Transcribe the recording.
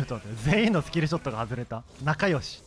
ょっと待って全員のスキルショットが外れた仲良し